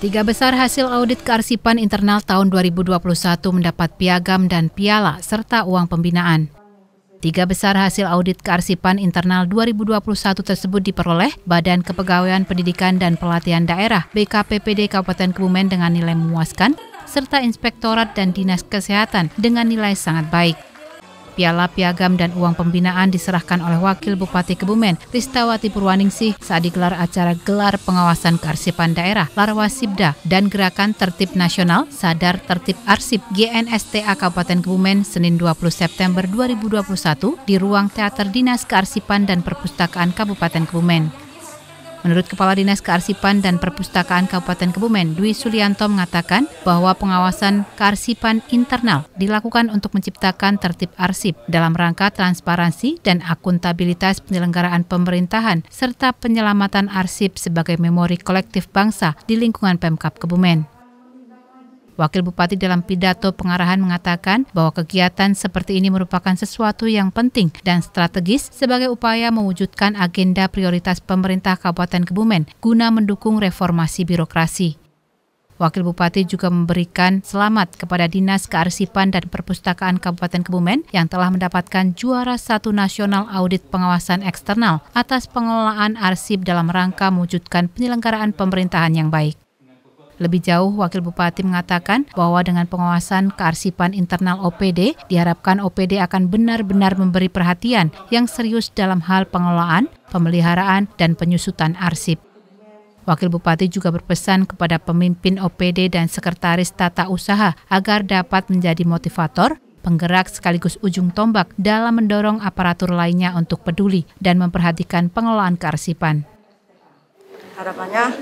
Tiga besar hasil audit kearsipan internal tahun 2021 mendapat piagam dan piala serta uang pembinaan. Tiga besar hasil audit kearsipan internal 2021 tersebut diperoleh Badan Kepegawaian Pendidikan dan Pelatihan Daerah BKPPD Kabupaten Kebumen dengan nilai memuaskan, serta Inspektorat dan Dinas Kesehatan dengan nilai sangat baik. Piala Piagam dan uang pembinaan diserahkan oleh Wakil Bupati Kebumen, Ristawati Purwaningsih saat digelar acara gelar pengawasan kearsipan daerah Sibda, dan Gerakan Tertib Nasional Sadar Tertib Arsip GNSTA Kabupaten Kebumen Senin 20 September 2021 di Ruang Teater Dinas Kearsipan dan Perpustakaan Kabupaten Kebumen. Menurut Kepala Dinas Kearsipan dan Perpustakaan Kabupaten Kebumen, Dwi Sulianto mengatakan bahwa pengawasan kearsipan internal dilakukan untuk menciptakan tertib arsip dalam rangka transparansi dan akuntabilitas penyelenggaraan pemerintahan serta penyelamatan arsip sebagai memori kolektif bangsa di lingkungan Pemkap Kebumen. Wakil Bupati dalam pidato pengarahan mengatakan bahwa kegiatan seperti ini merupakan sesuatu yang penting dan strategis sebagai upaya mewujudkan agenda prioritas pemerintah Kabupaten Kebumen guna mendukung reformasi birokrasi. Wakil Bupati juga memberikan selamat kepada Dinas Kearsipan dan Perpustakaan Kabupaten Kebumen yang telah mendapatkan juara satu nasional audit pengawasan eksternal atas pengelolaan arsip dalam rangka mewujudkan penyelenggaraan pemerintahan yang baik. Lebih jauh, Wakil Bupati mengatakan bahwa dengan pengawasan kearsipan internal OPD, diharapkan OPD akan benar-benar memberi perhatian yang serius dalam hal pengelolaan, pemeliharaan, dan penyusutan arsip. Wakil Bupati juga berpesan kepada pemimpin OPD dan sekretaris tata usaha agar dapat menjadi motivator, penggerak sekaligus ujung tombak dalam mendorong aparatur lainnya untuk peduli dan memperhatikan pengelolaan kearsipan. Harapannya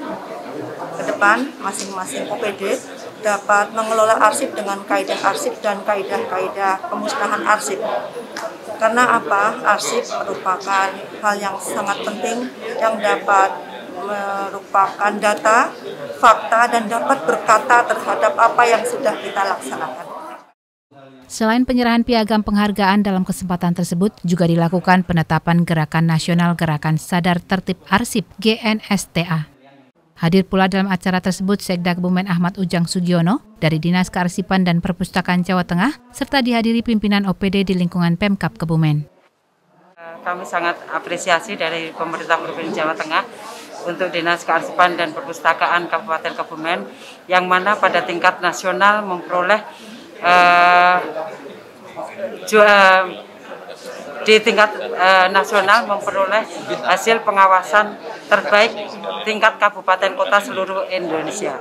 ke depan masing-masing OPD dapat mengelola arsip dengan kaidah arsip dan kaidah-kaidah pemusnahan arsip. Karena apa? Arsip merupakan hal yang sangat penting yang dapat merupakan data, fakta, dan dapat berkata terhadap apa yang sudah kita laksanakan. Selain penyerahan piagam penghargaan dalam kesempatan tersebut, juga dilakukan penetapan Gerakan Nasional Gerakan Sadar Tertib Arsip GNSTA. Hadir pula dalam acara tersebut Sekda Kebumen Ahmad Ujang Sugiono dari Dinas Kearsipan dan Perpustakaan Jawa Tengah serta dihadiri pimpinan OPD di lingkungan Pemkap Kebumen. Kami sangat apresiasi dari pemerintah Provinsi Jawa Tengah untuk Dinas Kearsipan dan Perpustakaan Kabupaten Kebumen yang mana pada tingkat nasional memperoleh uh, di tingkat uh, nasional memperoleh hasil pengawasan terbaik tingkat kabupaten kota seluruh Indonesia.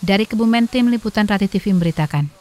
Dari Kebumen, tim liputan Rati TV memberitakan.